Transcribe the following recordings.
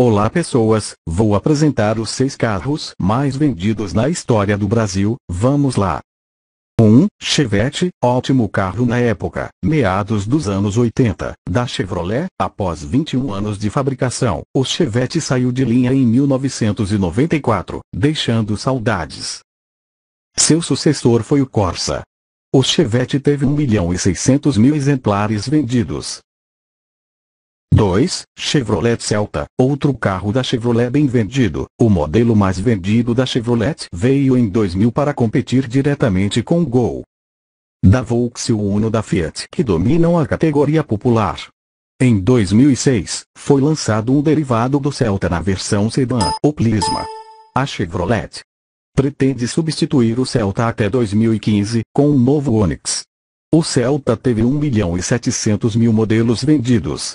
Olá pessoas, vou apresentar os seis carros mais vendidos na história do Brasil, vamos lá. 1. Um, Chevette, ótimo carro na época, meados dos anos 80, da Chevrolet, após 21 anos de fabricação, o Chevette saiu de linha em 1994, deixando saudades. Seu sucessor foi o Corsa. O Chevette teve 1 milhão e 600 mil exemplares vendidos, 2. Chevrolet Celta, outro carro da Chevrolet bem vendido. O modelo mais vendido da Chevrolet veio em 2000 para competir diretamente com o Gol. Da Volkswagen e o Uno da Fiat que dominam a categoria popular. Em 2006, foi lançado um derivado do Celta na versão sedã, o Plisma. A Chevrolet pretende substituir o Celta até 2015, com um novo Onix. O Celta teve 1 milhão e 700 mil modelos vendidos,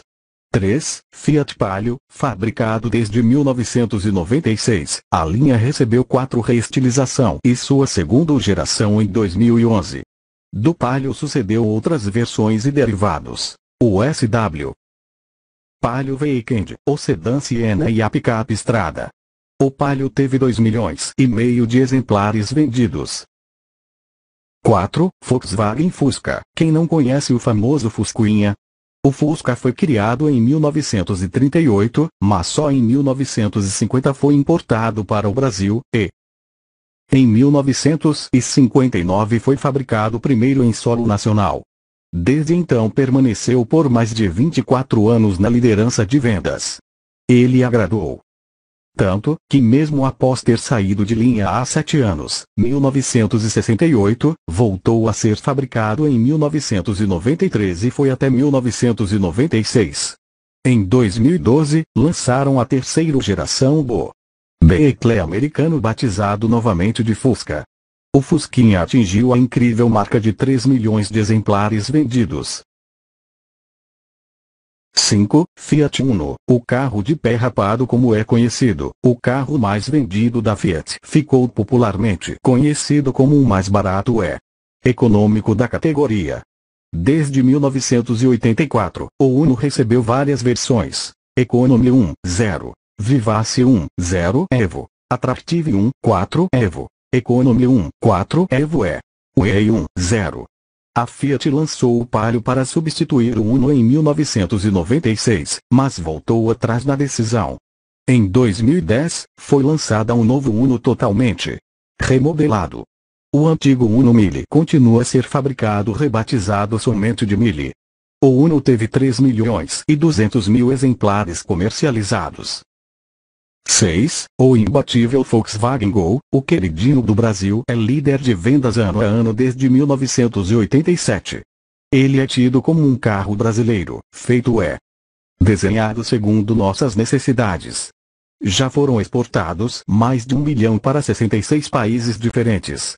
3. Fiat Palio, fabricado desde 1996. A linha recebeu 4 reestilização e sua segunda geração em 2011. Do Palio sucedeu outras versões e derivados. O SW Palio Weekend, o sedã Siena e a picape Estrada. O Palio teve 2 milhões e meio de exemplares vendidos. 4. Volkswagen Fusca. Quem não conhece o famoso Fusquinha, o Fusca foi criado em 1938, mas só em 1950 foi importado para o Brasil, e em 1959 foi fabricado primeiro em solo nacional. Desde então permaneceu por mais de 24 anos na liderança de vendas. Ele agradou tanto, que mesmo após ter saído de linha há sete anos, 1968, voltou a ser fabricado em 1993 e foi até 1996. Em 2012, lançaram a terceira geração do Veículo americano batizado novamente de Fusca. O Fusquinha atingiu a incrível marca de 3 milhões de exemplares vendidos, 5. Fiat Uno, o carro de pé rapado como é conhecido, o carro mais vendido da Fiat, ficou popularmente conhecido como o mais barato é econômico da categoria. Desde 1984, o Uno recebeu várias versões: Economy 1.0, Vivace 1.0 Evo, Attractive 1.4 Evo, Economy 1.4 Evo E, é. Way 1.0, a Fiat lançou o Palio para substituir o Uno em 1996, mas voltou atrás na decisão. Em 2010, foi lançada um novo Uno totalmente remodelado. O antigo Uno Mille continua a ser fabricado rebatizado somente de Mille. O Uno teve 3 milhões e 200 mil exemplares comercializados. 6. O imbatível Volkswagen Gol, o queridinho do Brasil, é líder de vendas ano a ano desde 1987. Ele é tido como um carro brasileiro, feito é desenhado segundo nossas necessidades. Já foram exportados mais de um milhão para 66 países diferentes.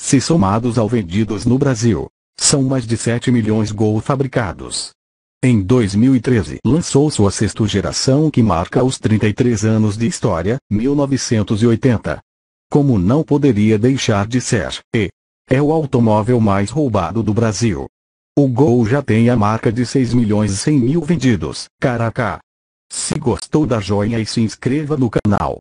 Se somados ao vendidos no Brasil, são mais de 7 milhões Gol fabricados. Em 2013 lançou sua sexta geração que marca os 33 anos de história, 1980. Como não poderia deixar de ser, e é o automóvel mais roubado do Brasil. O Gol já tem a marca de 6 milhões e 100 mil vendidos, caraca. Se gostou da joinha e se inscreva no canal.